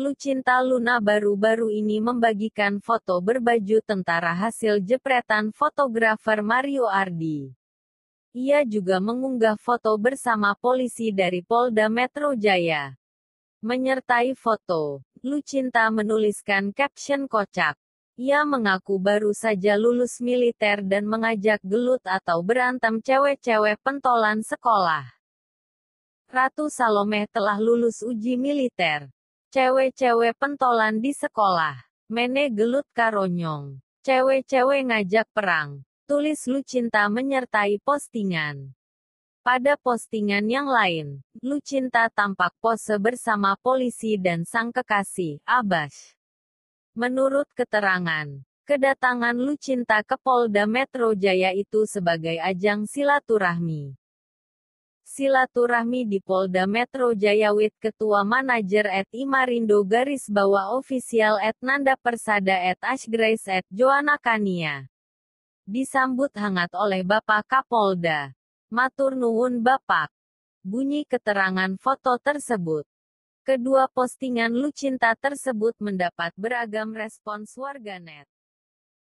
Lucinta Luna baru-baru ini membagikan foto berbaju tentara hasil jepretan fotografer Mario Ardi. Ia juga mengunggah foto bersama polisi dari Polda Metro Jaya. Menyertai foto, Lucinta menuliskan caption kocak. Ia mengaku baru saja lulus militer dan mengajak gelut atau berantem cewek-cewek pentolan sekolah. Ratu Salome telah lulus uji militer. Cewek-cewek pentolan di sekolah. Mene gelut karonyong. Cewek-cewek ngajak perang. Tulis Lucinta menyertai postingan. Pada postingan yang lain, Lucinta tampak pose bersama polisi dan sang kekasih, Abas. Menurut keterangan, kedatangan Lucinta ke Polda Metro Jaya itu sebagai ajang silaturahmi silaturahmi di Polda Metro Jaya with Ketua Manajer at Imarindo garis bawah official at Nanda Persada at Ash Grace at Joana Kania. Disambut hangat oleh Bapak Kapolda. Matur nuwun Bapak. Bunyi keterangan foto tersebut. Kedua postingan Lucinta tersebut mendapat beragam respons warganet.